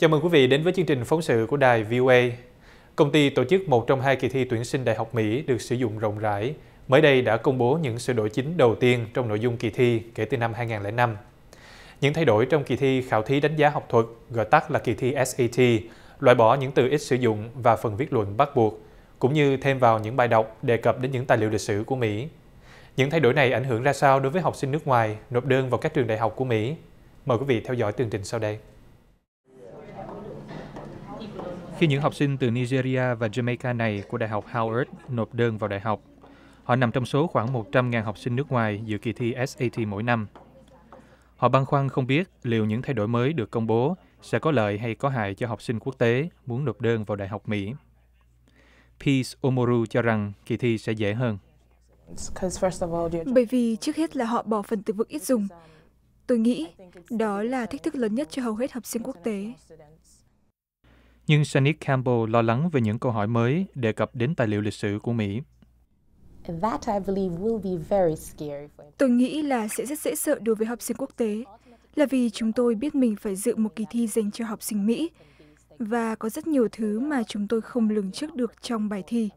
Chào mừng quý vị đến với chương trình phóng sự của đài VOA. Công ty tổ chức một trong hai kỳ thi tuyển sinh đại học Mỹ được sử dụng rộng rãi, mới đây đã công bố những sửa đổi chính đầu tiên trong nội dung kỳ thi kể từ năm 2005. Những thay đổi trong kỳ thi khảo thí đánh giá học thuật, gọi tắt là kỳ thi SAT, e loại bỏ những từ ít sử dụng và phần viết luận bắt buộc, cũng như thêm vào những bài đọc đề cập đến những tài liệu lịch sử của Mỹ. Những thay đổi này ảnh hưởng ra sao đối với học sinh nước ngoài nộp đơn vào các trường đại học của Mỹ? Mời quý vị theo dõi tường trình sau đây khi những học sinh từ Nigeria và Jamaica này của đại học Howard nộp đơn vào đại học họ nằm trong số khoảng 100.000 học sinh nước ngoài dự kỳ thi SAT mỗi năm họ băn khoăn không biết liệu những thay đổi mới được công bố sẽ có lợi hay có hại cho học sinh quốc tế muốn nộp đơn vào đại học mỹ Peace Omoru cho rằng kỳ thi sẽ dễ hơn. Bởi vì trước hết là họ bỏ phần từ vựng ít dùng. Tôi nghĩ đó là thách thức lớn nhất cho hầu hết học sinh quốc tế nhưng Sanic Campbell lo lắng về những câu hỏi mới đề cập đến tài liệu lịch sử của Mỹ. Tôi nghĩ là sẽ rất dễ sợ đối với học sinh quốc tế, là vì chúng tôi biết mình phải dự một kỳ thi dành cho học sinh Mỹ, và có rất nhiều thứ mà chúng tôi không lường trước được trong bài thi.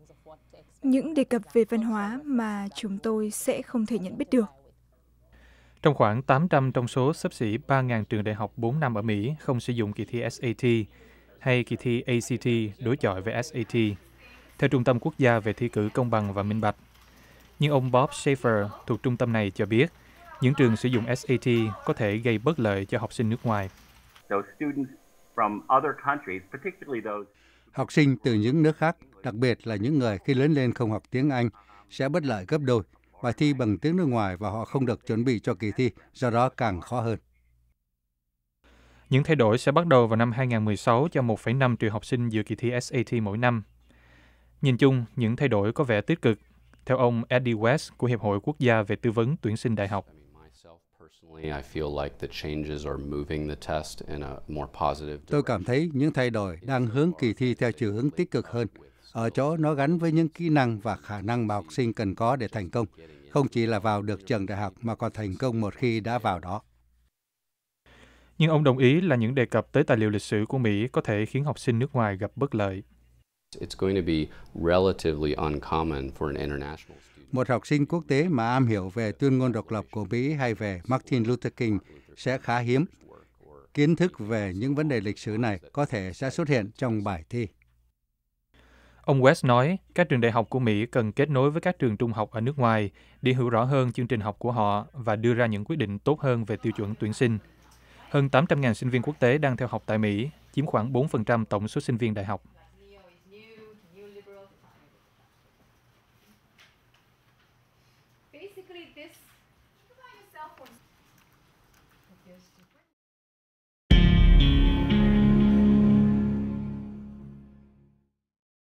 Những đề cập về văn hóa mà chúng tôi sẽ không thể nhận biết được. Trong khoảng 800 trong số xấp xỉ 3.000 trường đại học 4 năm ở Mỹ không sử dụng kỳ thi SAT, hay kỳ thi ACT đối chọi với SAT, theo Trung tâm Quốc gia về thi cử công bằng và minh bạch. Nhưng ông Bob Schaefer thuộc trung tâm này cho biết, những trường sử dụng SAT có thể gây bất lợi cho học sinh nước ngoài. Học sinh từ những nước khác, đặc biệt là những người khi lớn lên không học tiếng Anh, sẽ bất lợi gấp đôi. Bài thi bằng tiếng nước ngoài và họ không được chuẩn bị cho kỳ thi, do đó càng khó hơn. Những thay đổi sẽ bắt đầu vào năm 2016 cho 1,5 triệu học sinh dự kỳ thi SAT mỗi năm. Nhìn chung, những thay đổi có vẻ tích cực, theo ông Eddie West của Hiệp hội Quốc gia về tư vấn tuyển sinh đại học. Tôi cảm thấy những thay đổi đang hướng kỳ thi theo chiều hướng tích cực hơn, ở chỗ nó gắn với những kỹ năng và khả năng mà học sinh cần có để thành công, không chỉ là vào được trường đại học mà còn thành công một khi đã vào đó nhưng ông đồng ý là những đề cập tới tài liệu lịch sử của Mỹ có thể khiến học sinh nước ngoài gặp bất lợi. Một học sinh quốc tế mà am hiểu về tuyên ngôn độc lập của Mỹ hay về Martin Luther King sẽ khá hiếm. Kiến thức về những vấn đề lịch sử này có thể sẽ xuất hiện trong bài thi. Ông West nói, các trường đại học của Mỹ cần kết nối với các trường trung học ở nước ngoài để hiểu rõ hơn chương trình học của họ và đưa ra những quyết định tốt hơn về tiêu chuẩn tuyển sinh. Hơn 800.000 sinh viên quốc tế đang theo học tại Mỹ, chiếm khoảng 4% tổng số sinh viên đại học. basically this